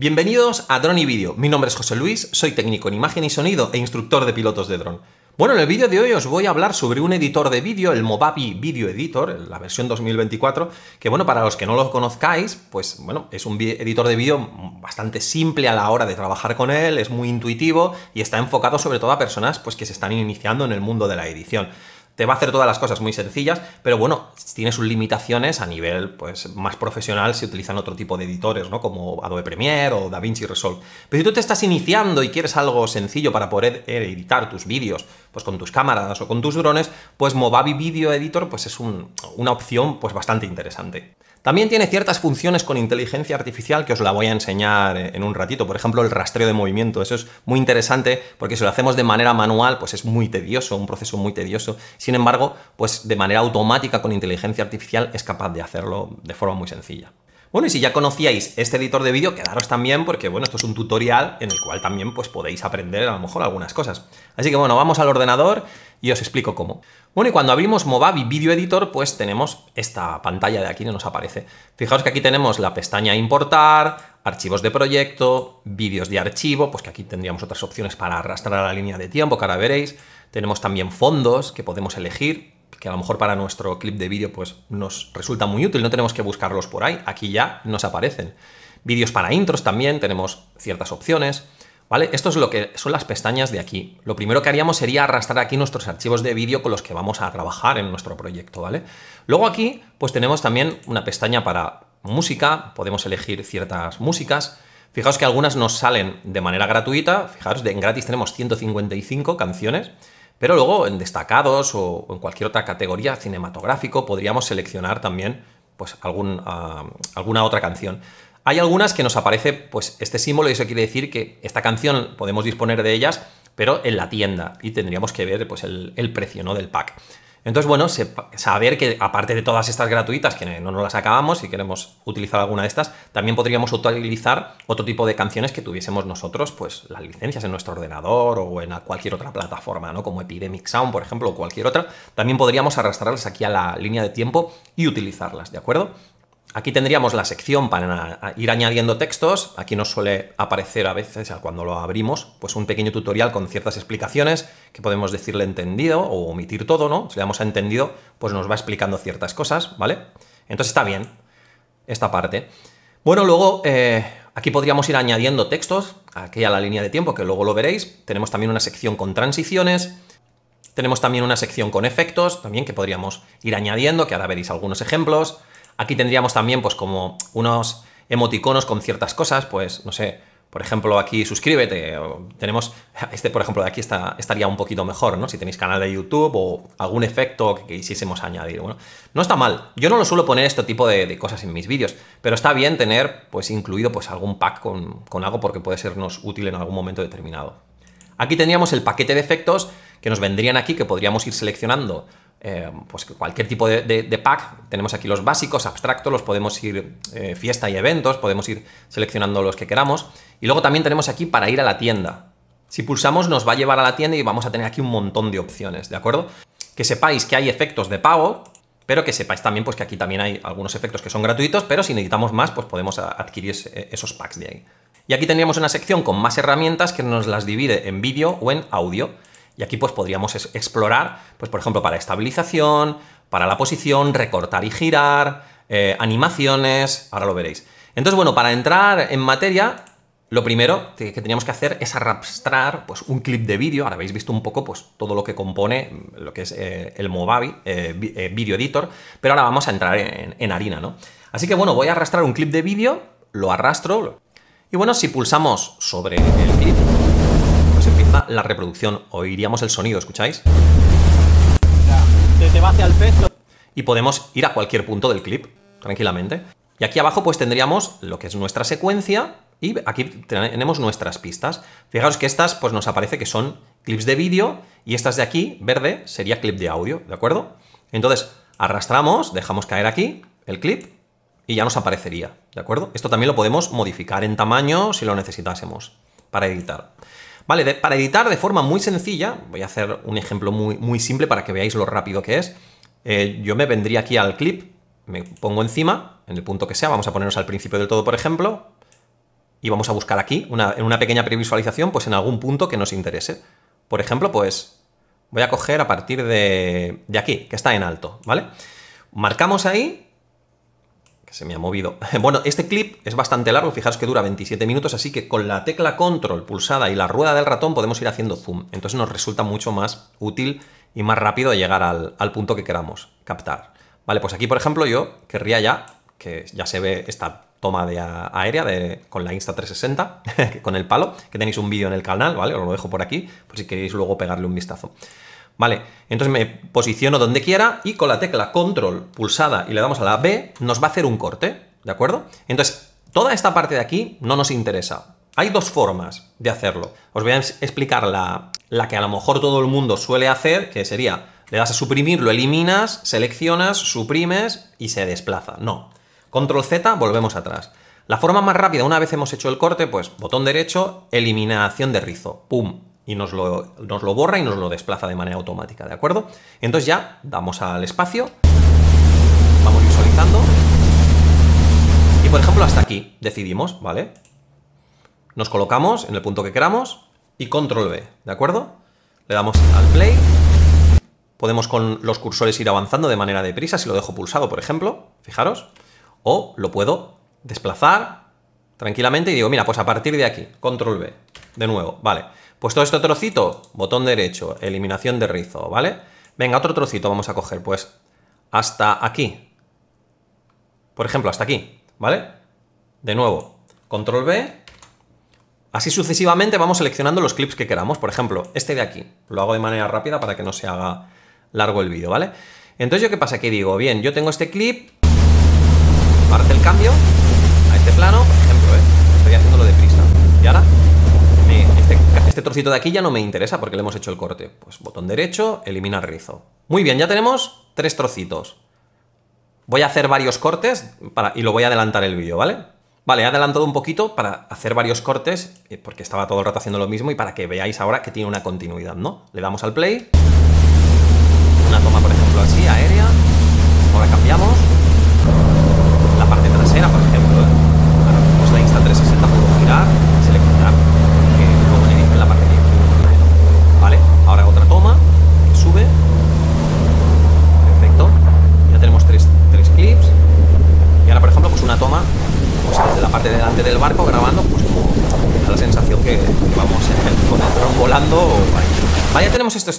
Bienvenidos a Drone y Video. Mi nombre es José Luis, soy técnico en imagen y sonido e instructor de pilotos de dron. Bueno, en el vídeo de hoy os voy a hablar sobre un editor de vídeo, el Movavi Video Editor, la versión 2024, que bueno, para los que no lo conozcáis, pues bueno, es un editor de vídeo bastante simple a la hora de trabajar con él, es muy intuitivo y está enfocado sobre todo a personas pues que se están iniciando en el mundo de la edición te va a hacer todas las cosas muy sencillas, pero bueno, tiene sus limitaciones a nivel pues, más profesional si utilizan otro tipo de editores, ¿no? Como Adobe Premiere o DaVinci Resolve. Pero si tú te estás iniciando y quieres algo sencillo para poder editar tus vídeos, pues con tus cámaras o con tus drones, pues Movavi Video Editor pues, es una opción pues, bastante interesante. También tiene ciertas funciones con inteligencia artificial que os la voy a enseñar en un ratito. Por ejemplo, el rastreo de movimiento. Eso es muy interesante porque si lo hacemos de manera manual, pues es muy tedioso, un proceso muy tedioso. Sin embargo, pues de manera automática con inteligencia artificial es capaz de hacerlo de forma muy sencilla. Bueno, y si ya conocíais este editor de vídeo, quedaros también porque, bueno, esto es un tutorial en el cual también pues, podéis aprender a lo mejor algunas cosas. Así que, bueno, vamos al ordenador y os explico cómo. Bueno, y cuando abrimos Movavi Video Editor, pues tenemos esta pantalla de aquí que nos aparece. Fijaos que aquí tenemos la pestaña Importar, archivos de proyecto, vídeos de archivo, pues que aquí tendríamos otras opciones para arrastrar a la línea de tiempo, que ahora veréis. Tenemos también fondos que podemos elegir, que a lo mejor para nuestro clip de vídeo pues nos resulta muy útil, no tenemos que buscarlos por ahí, aquí ya nos aparecen. Vídeos para intros también, tenemos ciertas opciones. ¿Vale? Esto es lo que son las pestañas de aquí. Lo primero que haríamos sería arrastrar aquí nuestros archivos de vídeo con los que vamos a trabajar en nuestro proyecto, ¿vale? Luego aquí, pues tenemos también una pestaña para música, podemos elegir ciertas músicas. Fijaos que algunas nos salen de manera gratuita, fijaos, en gratis tenemos 155 canciones, pero luego en destacados o en cualquier otra categoría cinematográfico podríamos seleccionar también pues ah, alguna otra canción. Hay algunas que nos aparece pues, este símbolo y eso quiere decir que esta canción podemos disponer de ellas, pero en la tienda y tendríamos que ver pues, el, precio ¿no? del pack. Entonces, bueno, saber que aparte de todas estas gratuitas que no nos las acabamos, si queremos utilizar alguna de estas, también podríamos utilizar otro tipo de canciones que tuviésemos nosotros, pues las licencias en nuestro ordenador o en cualquier otra plataforma, ¿no? Como Epidemic Sound, por ejemplo, o cualquier otra. También podríamos arrastrarlas aquí a la línea de tiempo y utilizarlas, ¿de acuerdo? Aquí tendríamos la sección para ir añadiendo textos. Aquí nos suele aparecer a veces, cuando lo abrimos, pues un pequeño tutorial con ciertas explicaciones que podemos decirle entendido o omitir todo, ¿no? Si le damos a entendido, pues nos va explicando ciertas cosas, ¿vale? Entonces está bien esta parte. Bueno, luego eh, aquí podríamos ir añadiendo textos, aquí a la línea de tiempo, que luego lo veréis. Tenemos también una sección con transiciones. Tenemos también una sección con efectos, también que podríamos ir añadiendo, que ahora veréis algunos ejemplos. Aquí tendríamos también, pues, como unos emoticonos con ciertas cosas, pues, no sé, por ejemplo, aquí suscríbete. tenemos, este, por ejemplo, de aquí estaría un poquito mejor, ¿no? Si tenéis canal de YouTube o algún efecto que quisiésemos añadir. Bueno, no está mal. Yo no lo suelo poner este tipo de, cosas en mis vídeos, pero está bien tener, pues, incluido, pues, algún pack con, con algo porque puede sernos útil en algún momento determinado. Aquí tendríamos el paquete de efectos que nos vendrían aquí, que podríamos ir seleccionando eh, pues cualquier tipo de, pack. Tenemos aquí los básicos, abstractos, los podemos ir eh, fiesta y eventos, podemos ir seleccionando los que queramos. Y luego también tenemos aquí para ir a la tienda. Si pulsamos nos va a llevar a la tienda y vamos a tener aquí un montón de opciones, ¿de acuerdo? Que sepáis que hay efectos de pago, pero que sepáis también pues que aquí también hay algunos efectos que son gratuitos, pero si necesitamos más pues podemos adquirir esos packs de ahí. Y aquí tendríamos una sección con más herramientas que nos las divide en vídeo o en audio. Y aquí pues podríamos explorar, pues por ejemplo, para estabilización, para la posición, recortar y girar, eh, animaciones, ahora lo veréis. Entonces, bueno, para entrar en materia, lo primero que teníamos que hacer es arrastrar pues, un clip de vídeo. Ahora habéis visto un poco pues, todo lo que compone mm, lo que es eh, el Movavi eh, Video Editor, pero ahora vamos a entrar en, en, harina, ¿no? Así que bueno, voy a arrastrar un clip de vídeo, lo arrastro, y bueno, si pulsamos sobre el clip, la reproducción. Oiríamos el sonido, ¿escucháis? Y podemos ir a cualquier punto del clip, tranquilamente. Y aquí abajo pues tendríamos lo que es nuestra secuencia y aquí tenemos nuestras pistas. Fijaros que estas pues nos aparece que son clips de vídeo y estas de aquí, verde, sería clip de audio, ¿de acuerdo? Entonces arrastramos, dejamos caer aquí el clip y ya nos aparecería, ¿de acuerdo? Esto también lo podemos modificar en tamaño si lo necesitásemos para editar. Vale, para editar de forma muy sencilla, voy a hacer un ejemplo muy, muy simple para que veáis lo rápido que es. Eh, yo me vendría aquí al clip, me pongo encima, en el punto que sea, vamos a ponernos al principio del todo, por ejemplo, y vamos a buscar aquí, en una pequeña previsualización, pues en algún punto que nos interese. Por ejemplo, pues voy a coger a partir de, de aquí, que está en alto, ¿vale? Marcamos ahí que se me ha movido. Bueno, este clip es bastante largo, fijaos que dura 27 minutos, así que con la tecla control pulsada y la rueda del ratón podemos ir haciendo zoom. Entonces nos resulta mucho más útil y más rápido llegar al, punto que queramos captar. Vale, pues aquí por ejemplo yo querría ya, que ya se ve esta toma de aérea de, con la Insta360, con el palo, que tenéis un vídeo en el canal, ¿vale? Os lo dejo por aquí, por si queréis luego pegarle un vistazo. Vale, entonces me posiciono donde quiera y con la tecla control pulsada y le damos a la B, nos va a hacer un corte, ¿de acuerdo? Entonces, toda esta parte de aquí no nos interesa. Hay dos formas de hacerlo. Os voy a explicar la, la que a lo mejor todo el mundo suele hacer, que sería, le das a suprimir, lo eliminas, seleccionas, suprimes y se desplaza. No. Control Z, volvemos atrás. La forma más rápida, una vez hemos hecho el corte, pues botón derecho, eliminación de rizo. ¡Pum! y nos lo, borra y nos lo desplaza de manera automática, ¿de acuerdo? Entonces ya damos al espacio, vamos visualizando y por ejemplo hasta aquí decidimos, ¿vale? Nos colocamos en el punto que queramos y control B, ¿de acuerdo? Le damos al play, podemos con los cursores ir avanzando de manera deprisa, si lo dejo pulsado, por ejemplo, fijaros, o lo puedo desplazar tranquilamente y digo, mira, pues a partir de aquí, control B, de nuevo, vale. Pues todo este trocito, botón derecho, eliminación de rizo, ¿vale? Venga, otro trocito vamos a coger, pues hasta aquí. Por ejemplo, hasta aquí, ¿vale? De nuevo, control B. Así sucesivamente vamos seleccionando los clips que queramos. Por ejemplo, este de aquí. Lo hago de manera rápida para que no se haga largo el vídeo, ¿vale? Entonces, ¿yo qué pasa? Que digo, bien, yo tengo este clip, parte el cambio a este plano, por ejemplo, ¿eh? estoy haciéndolo deprisa. Y ahora este trocito de aquí ya no me interesa porque le hemos hecho el corte. Pues botón derecho, elimina rizo. Muy bien, ya tenemos tres trocitos. Voy a hacer varios cortes para, y lo voy a adelantar el vídeo, ¿vale? Vale, he adelantado un poquito para hacer varios cortes, eh, porque estaba todo el rato haciendo lo mismo y para que veáis ahora que tiene una continuidad, ¿no? Le damos al play. Una toma, por ejemplo, así, aérea.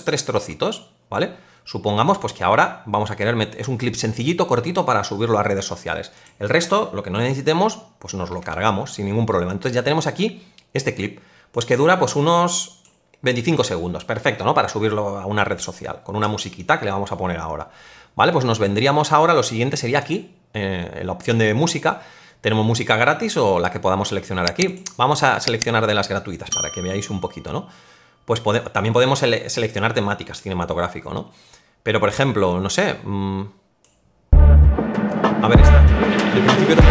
tres trocitos, ¿vale? Supongamos pues que ahora vamos a querer es un clip sencillito, cortito para subirlo a redes sociales. El resto, lo que no necesitemos, pues nos lo cargamos sin ningún problema. Entonces ya tenemos aquí este clip, pues que dura pues unos 25 segundos, perfecto, ¿no? Para subirlo a una red social, con una musiquita que le vamos a poner ahora. Vale, pues nos vendríamos ahora, lo siguiente sería aquí, eh, la opción de música, tenemos música gratis o la que podamos seleccionar aquí. Vamos a seleccionar de las gratuitas para que veáis un poquito, ¿no? pues también podemos seleccionar temáticas cinematográfico, ¿no? Pero, por ejemplo, no sé... Mm, a ver esta. El principio no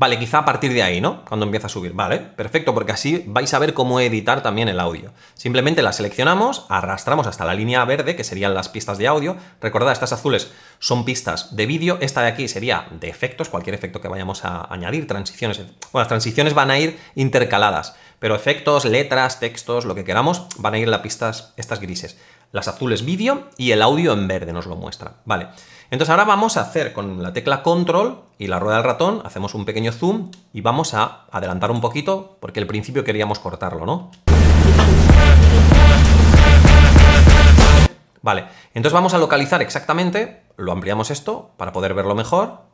Vale, quizá a partir de ahí, ¿no? Cuando empieza a subir. Vale, perfecto, porque así vais a ver cómo editar también el audio. Simplemente la seleccionamos, arrastramos hasta la línea verde, que serían las pistas de audio. Recordad, estas azules son pistas de vídeo. Esta de aquí sería de efectos, cualquier efecto que vayamos a añadir, transiciones. Bueno, las transiciones van a ir intercaladas, pero efectos, letras, textos, lo que queramos, van a ir las pistas estas grises. Las azules vídeo y el audio en verde nos lo muestra. Vale. Entonces ahora vamos a hacer con la tecla control y la rueda del ratón, hacemos un pequeño zoom y vamos a adelantar un poquito porque al principio queríamos cortarlo, ¿no? Vale, entonces vamos a localizar exactamente, lo ampliamos esto para poder verlo mejor.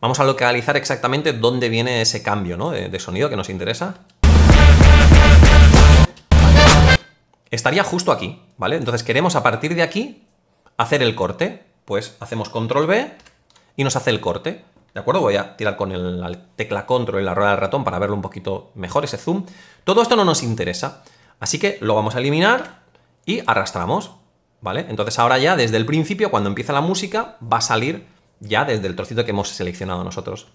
Vamos a localizar exactamente dónde viene ese cambio ¿no? de sonido que nos interesa. estaría justo aquí, ¿vale? Entonces queremos a partir de aquí hacer el corte. Pues hacemos control B y nos hace el corte. ¿De acuerdo? Voy a tirar con el, la tecla control y la rueda del ratón para verlo un poquito mejor, ese zoom. Todo esto no nos interesa. Así que lo vamos a eliminar y arrastramos. ¿Vale? Entonces ahora ya desde el principio, cuando empieza la música, va a salir ya desde el trocito que hemos seleccionado nosotros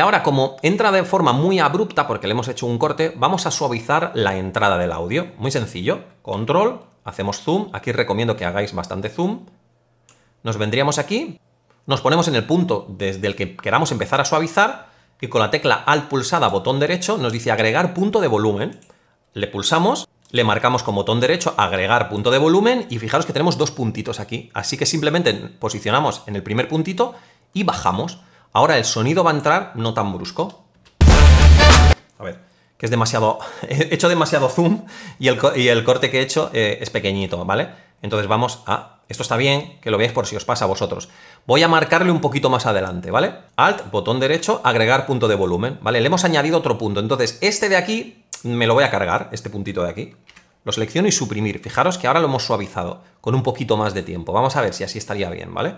ahora como entra de forma muy abrupta, porque le hemos hecho un corte, vamos a suavizar la entrada del audio. Muy sencillo. Control, hacemos zoom. Aquí recomiendo que hagáis bastante zoom. Nos vendríamos aquí, nos ponemos en el punto desde el que queramos empezar a suavizar y con la tecla Alt pulsada, botón derecho, nos dice agregar punto de volumen. Le pulsamos le marcamos con botón derecho agregar punto de volumen y fijaros que tenemos dos puntitos aquí. Así que simplemente posicionamos en el primer puntito y bajamos. Ahora el sonido va a entrar no tan brusco. A ver, que es demasiado... he hecho demasiado zoom y el, corte que he hecho eh, es pequeñito, ¿vale? Entonces vamos a... Esto está bien, que lo veáis por si os pasa a vosotros. Voy a marcarle un poquito más adelante, ¿vale? Alt, botón derecho, agregar punto de volumen, ¿vale? Le hemos añadido otro punto. Entonces, este de aquí me lo voy a cargar, este puntito de aquí. Lo selecciono y suprimir. Fijaros que ahora lo hemos suavizado con un poquito más de tiempo. Vamos a ver si así estaría bien, ¿vale?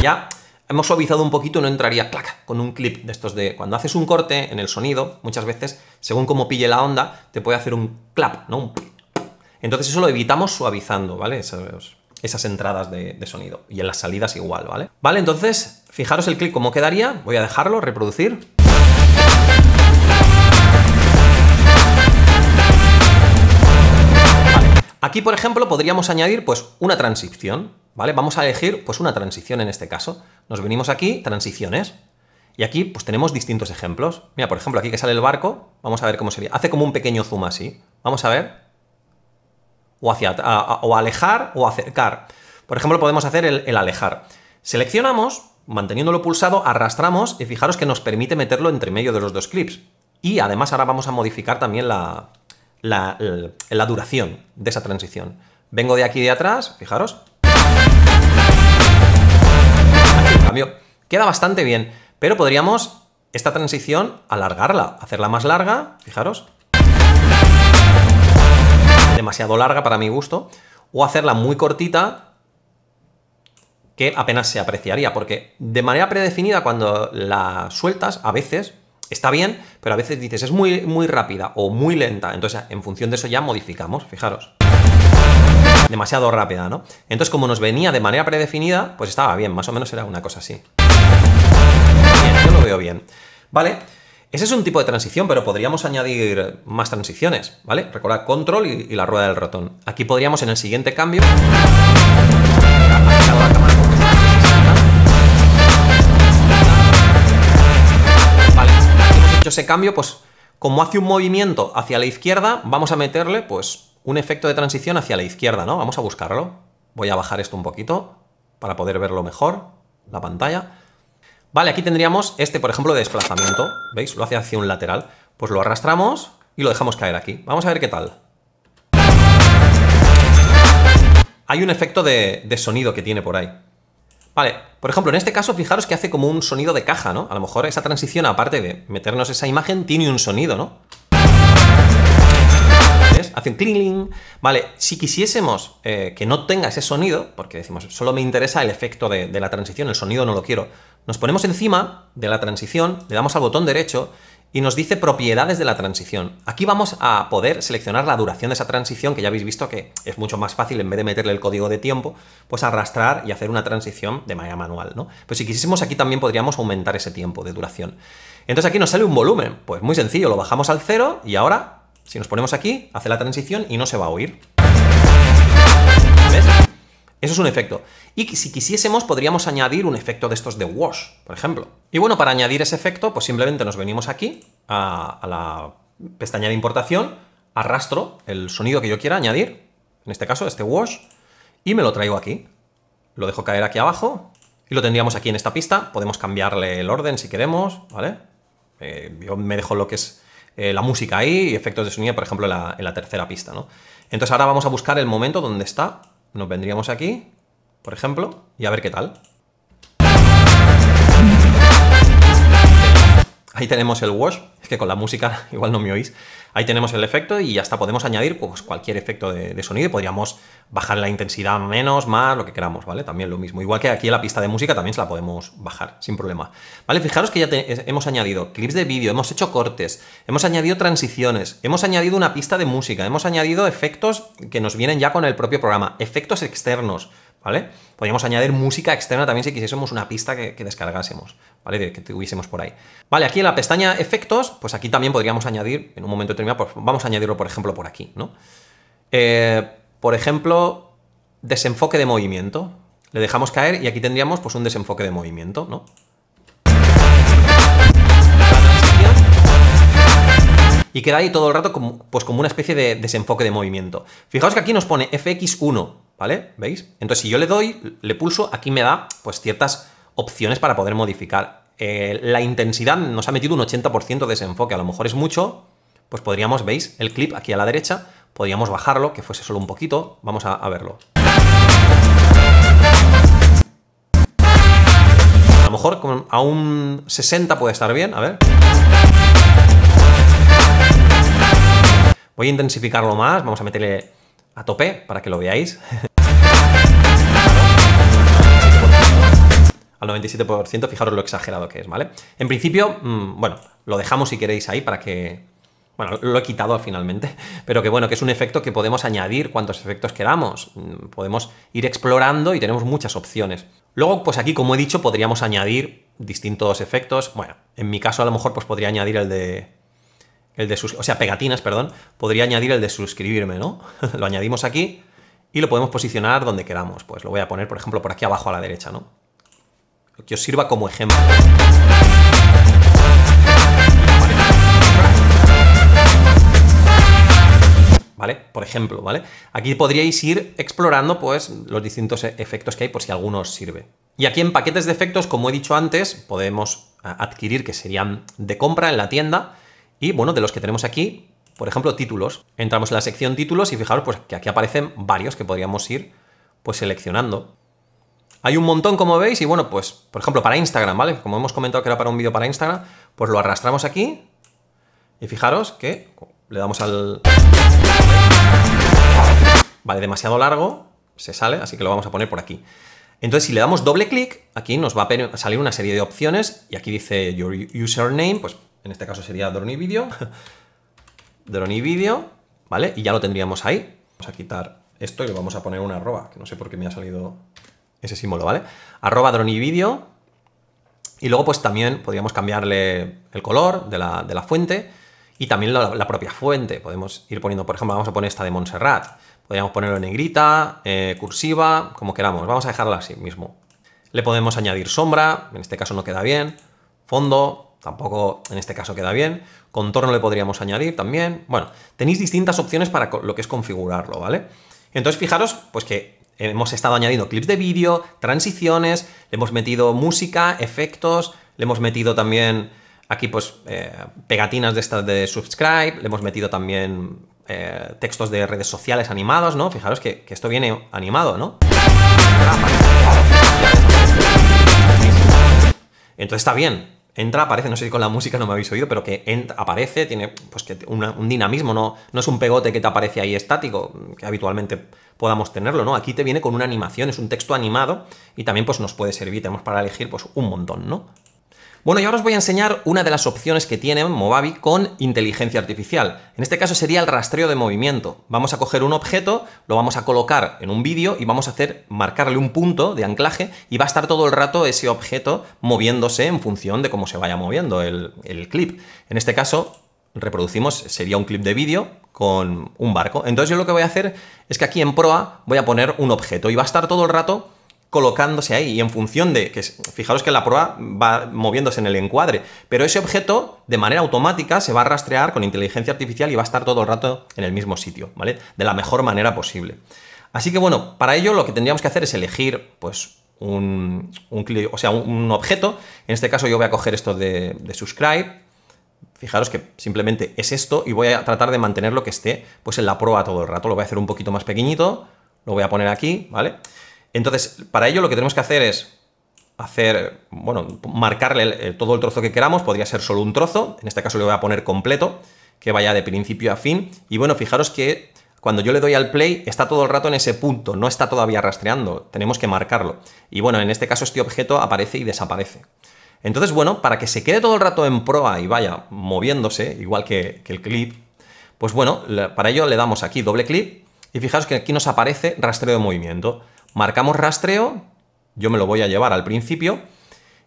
Ya hemos suavizado un poquito, no entraría clac, con un clip de estos de cuando haces un corte en el sonido, muchas veces, según cómo pille la onda, te puede hacer un clap, ¿no? Entonces eso lo evitamos suavizando, ¿vale? esas entradas de, sonido. Y en las salidas igual, ¿vale? Vale, entonces, fijaros el clip cómo quedaría. Voy a dejarlo, reproducir. Aquí, por ejemplo, podríamos añadir pues una transición, ¿vale? Vamos a elegir pues una transición en este caso. Nos venimos aquí, transiciones, y aquí pues tenemos distintos ejemplos. Mira, por ejemplo, aquí que sale el barco, vamos a ver cómo sería. Hace como un pequeño zoom así. Vamos a ver. O, hacia, o alejar o acercar. Por ejemplo, podemos hacer el, alejar. Seleccionamos, manteniéndolo pulsado, arrastramos y fijaros que nos permite meterlo entre medio de los dos clips. Y además ahora vamos a modificar también la, la duración de esa transición. Vengo de aquí de atrás, fijaros, en cambio, queda bastante bien, pero podríamos esta transición alargarla, hacerla más larga, fijaros. Demasiado larga para mi gusto. O hacerla muy cortita, que apenas se apreciaría, porque de manera predefinida cuando la sueltas, a veces está bien, pero a veces dices es muy, muy rápida o muy lenta. Entonces, en función de eso ya modificamos, fijaros demasiado rápida, ¿no? Entonces, como nos venía de manera predefinida, pues estaba bien, más o menos era una cosa así. yo lo veo bien. ¿Vale? Ese es un tipo de transición, pero podríamos añadir más transiciones, ¿vale? Recordad control y, la rueda del ratón. Aquí podríamos en el siguiente cambio... Vale, hemos ese cambio, pues como hace un movimiento hacia la izquierda, vamos a meterle, pues, un efecto de transición hacia la izquierda, ¿no? Vamos a buscarlo. Voy a bajar esto un poquito para poder verlo mejor, la pantalla. Vale, aquí tendríamos este, por ejemplo, de desplazamiento. ¿Veis? Lo hace hacia un lateral. Pues lo arrastramos y lo dejamos caer aquí. Vamos a ver qué tal. Hay un efecto de, de sonido que tiene por ahí. Vale, por ejemplo, en este caso, fijaros que hace como un sonido de caja, ¿no? A lo mejor esa transición, aparte de meternos esa imagen, tiene un sonido, ¿no? hace un ¿vale? Si quisiésemos eh, que no tenga ese sonido, porque decimos, solo me interesa el efecto de, la transición, el sonido no lo quiero, nos ponemos encima de la transición, le damos al botón derecho y nos dice propiedades de la transición. Aquí vamos a poder seleccionar la duración de esa transición, que ya habéis visto que es mucho más fácil, en vez de meterle el código de tiempo, pues arrastrar y hacer una transición de manera manual, ¿no? pues si quisiésemos aquí también podríamos aumentar ese tiempo de duración. Entonces aquí nos sale un volumen, pues muy sencillo, lo bajamos al cero y ahora si nos ponemos aquí, hace la transición y no se va a oír. ¿Ves? Eso es un efecto. Y si quisiésemos, podríamos añadir un efecto de estos de wash, por ejemplo. Y bueno, para añadir ese efecto, pues simplemente nos venimos aquí, a, la pestaña de importación, arrastro el sonido que yo quiera añadir, en este caso este wash, y me lo traigo aquí. Lo dejo caer aquí abajo y lo tendríamos aquí en esta pista. Podemos cambiarle el orden si queremos, ¿vale? Eh, yo me dejo lo que es eh, la música ahí y efectos de sonido, por ejemplo, en la, en la tercera pista, ¿no? Entonces ahora vamos a buscar el momento donde está, nos vendríamos aquí, por ejemplo, y a ver qué tal. Ahí tenemos el wash, es que con la música igual no me oís. Ahí tenemos el efecto y hasta podemos añadir pues, cualquier efecto de, sonido y podríamos bajar la intensidad menos, más, lo que queramos, ¿vale? También lo mismo. Igual que aquí la pista de música también se la podemos bajar sin problema. ¿Vale? Fijaros que ya hemos añadido clips de vídeo, hemos hecho cortes, hemos añadido transiciones, hemos añadido una pista de música, hemos añadido efectos que nos vienen ya con el propio programa, efectos externos. Podríamos añadir música externa también si quisiésemos una pista que, descargásemos, ¿vale? Que tuviésemos por ahí. Vale, aquí en la pestaña efectos, pues aquí también podríamos añadir, en un momento determinado, pues vamos a añadirlo, por ejemplo, por aquí, ¿no? Eh, por ejemplo, desenfoque de movimiento. Le dejamos caer y aquí tendríamos pues un desenfoque de movimiento, ¿no? y queda ahí todo el rato pues como una especie de desenfoque de movimiento. Fijaos que aquí nos pone fx1, ¿vale? ¿Veis? Entonces, si yo le doy, le pulso, aquí me da pues ciertas opciones para poder modificar. Eh, la intensidad nos ha metido un 80% de desenfoque, a lo mejor es mucho, pues podríamos, ¿veis? El clip aquí a la derecha, podríamos bajarlo, que fuese solo un poquito, vamos a, verlo. A lo mejor con, a un 60 puede estar bien, a ver. Voy a intensificarlo más, vamos a meterle a tope para que lo veáis. al 97%, fijaros lo exagerado que es, ¿vale? En principio, mm, bueno, lo dejamos si queréis ahí para que... Bueno, lo he quitado finalmente, pero que bueno, que es un efecto que podemos añadir cuantos efectos queramos. Mm, podemos ir explorando y tenemos muchas opciones. Luego, pues aquí, como he dicho, podríamos añadir distintos efectos. Bueno, en mi caso a lo mejor pues podría añadir el de el de sus, o sea, pegatinas, perdón, podría añadir el de suscribirme, ¿no? lo añadimos aquí y lo podemos posicionar donde queramos. Pues lo voy a poner, por ejemplo, por aquí abajo a la derecha, ¿no? Que os sirva como ejemplo. ¿Vale? Por ejemplo, ¿vale? Aquí podríais ir explorando, pues, los distintos e-, efectos que hay por si alguno os sirve. Y aquí en paquetes de efectos, como he dicho antes, podemos adquirir que serían de compra en la tienda, y bueno, de los que tenemos aquí, por ejemplo, títulos. Entramos en la sección títulos y fijaros pues, que aquí aparecen varios que podríamos ir pues seleccionando. Hay un montón, como veis, y bueno, pues, por ejemplo, para Instagram, ¿vale? Como hemos comentado que era para un vídeo para Instagram, pues lo arrastramos aquí y fijaros que le damos al... Vale, demasiado largo, se sale, así que lo vamos a poner por aquí. Entonces, si le damos doble clic, aquí nos va a salir una serie de opciones y aquí dice Your Username, pues en este caso sería drone y vídeo, drone y vídeo, ¿vale? Y ya lo tendríamos ahí. Vamos a quitar esto y le vamos a poner una arroba, no sé por qué me ha salido ese símbolo, ¿vale? Arroba drone y vídeo. Y luego pues también podríamos cambiarle el color de la, fuente y también la, propia fuente. Podemos ir poniendo, por ejemplo, vamos a poner esta de Montserrat. Podríamos ponerlo en negrita, eh, cursiva, como queramos. Vamos a dejarla así mismo. Le podemos añadir sombra, en este caso no queda bien, fondo, Tampoco en este caso queda bien. Contorno le podríamos añadir también. Bueno, tenéis distintas opciones para lo que es configurarlo, ¿vale? Entonces fijaros, pues que hemos estado añadiendo clips de vídeo, transiciones, le hemos metido música, efectos, le hemos metido también aquí pues eh, pegatinas de estas de subscribe, le hemos metido también eh, textos de redes sociales animados, ¿no? Fijaros que, que esto viene animado, ¿no? Entonces está bien, entra, aparece, no sé si con la música no me habéis oído, pero que entra, aparece, tiene pues que un dinamismo, no, no es un pegote que te aparece ahí estático, que habitualmente podamos tenerlo, ¿no? Aquí te viene con una animación, es un texto animado y también pues nos puede servir, tenemos para elegir pues un montón, ¿no? Bueno, y ahora os voy a enseñar una de las opciones que tiene Movavi con inteligencia artificial. En este caso sería el rastreo de movimiento. Vamos a coger un objeto, lo vamos a colocar en un vídeo y vamos a hacer marcarle un punto de anclaje y va a estar todo el rato ese objeto moviéndose en función de cómo se vaya moviendo el, el clip. En este caso, reproducimos, sería un clip de vídeo con un barco. Entonces yo lo que voy a hacer es que aquí en proa voy a poner un objeto y va a estar todo el rato colocándose ahí y en función de que fijaros que la prueba va moviéndose en el encuadre, pero ese objeto de manera automática se va a rastrear con inteligencia artificial y va a estar todo el rato en el mismo sitio, ¿vale? De la mejor manera posible. Así que bueno, para ello lo que tendríamos que hacer es elegir pues un, un o sea, un, objeto. En este caso yo voy a coger esto de, de subscribe. Fijaros que simplemente es esto y voy a tratar de mantener lo que esté pues en la prueba todo el rato. Lo voy a hacer un poquito más pequeñito, lo voy a poner aquí, ¿vale? vale entonces, para ello lo que tenemos que hacer es hacer, bueno, marcarle eh, todo el trozo que queramos, podría ser solo un trozo, en este caso le voy a poner completo, que vaya de principio a fin, y bueno, fijaros que cuando yo le doy al play está todo el rato en ese punto, no está todavía rastreando, tenemos que marcarlo. Y bueno, en este caso este objeto aparece y desaparece. Entonces, bueno, para que se quede todo el rato en proa y vaya moviéndose, igual que, que el clip, pues bueno, para ello le damos aquí doble clic y fijaros que aquí nos aparece rastreo de movimiento. Marcamos rastreo, yo me lo voy a llevar al principio,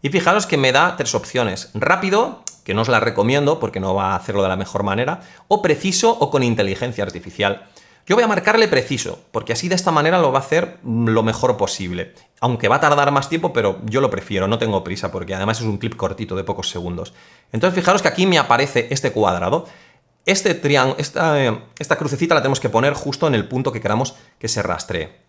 y fijaros que me da tres opciones. Rápido, que no os la recomiendo porque no va a hacerlo de la mejor manera, o preciso o con inteligencia artificial. Yo voy a marcarle preciso, porque así de esta manera lo va a hacer lo mejor posible. Aunque va a tardar más tiempo, pero yo lo prefiero, no tengo prisa, porque además es un clip cortito de pocos segundos. Entonces fijaros que aquí me aparece este cuadrado. Este esta, eh, esta crucecita la tenemos que poner justo en el punto que queramos que se rastree.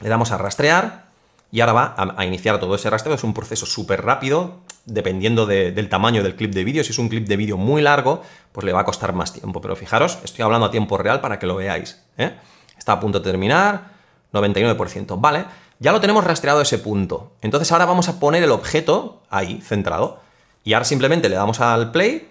Le damos a rastrear y ahora va a, iniciar todo ese rastreo. Es un proceso súper rápido, dependiendo del tamaño del clip de vídeo. Si es un clip de vídeo muy largo, pues le va a costar más tiempo. Pero fijaros, estoy hablando a tiempo real para que lo veáis. ¿eh? Está a punto de terminar, 99%. Vale, ya lo tenemos rastreado ese punto. Entonces ahora vamos a poner el objeto ahí, centrado. Y ahora simplemente le damos al play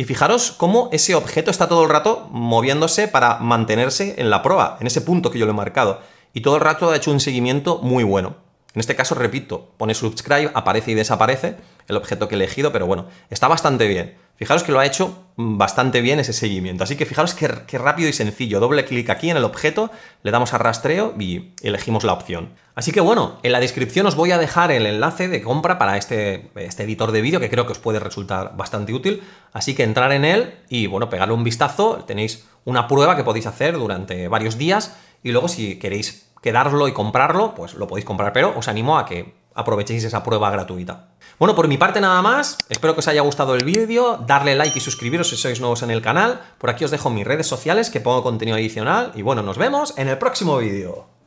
y fijaros cómo ese objeto está todo el rato moviéndose para mantenerse en la prueba, en ese punto que yo le he marcado. Y todo el rato ha hecho un seguimiento muy bueno. En este caso, repito, pone subscribe, aparece y desaparece el objeto que he elegido, pero bueno, está bastante bien. Fijaros que lo ha hecho bastante bien ese seguimiento. Así que fijaros que, rápido y sencillo. Doble clic aquí en el objeto, le damos a rastreo y elegimos la opción. Así que bueno, en la descripción os voy a dejar el enlace de compra para este, este editor de vídeo que creo que os puede resultar bastante útil. Así que entrar en él y bueno, pegarle un vistazo. Tenéis una prueba que podéis hacer durante varios días y luego si queréis quedarlo y comprarlo, pues lo podéis comprar. Pero os animo a que aprovechéis esa prueba gratuita. Bueno, por mi parte nada más, espero que os haya gustado el vídeo, darle like y suscribiros si sois nuevos en el canal, por aquí os dejo mis redes sociales que pongo contenido adicional y bueno, nos vemos en el próximo vídeo.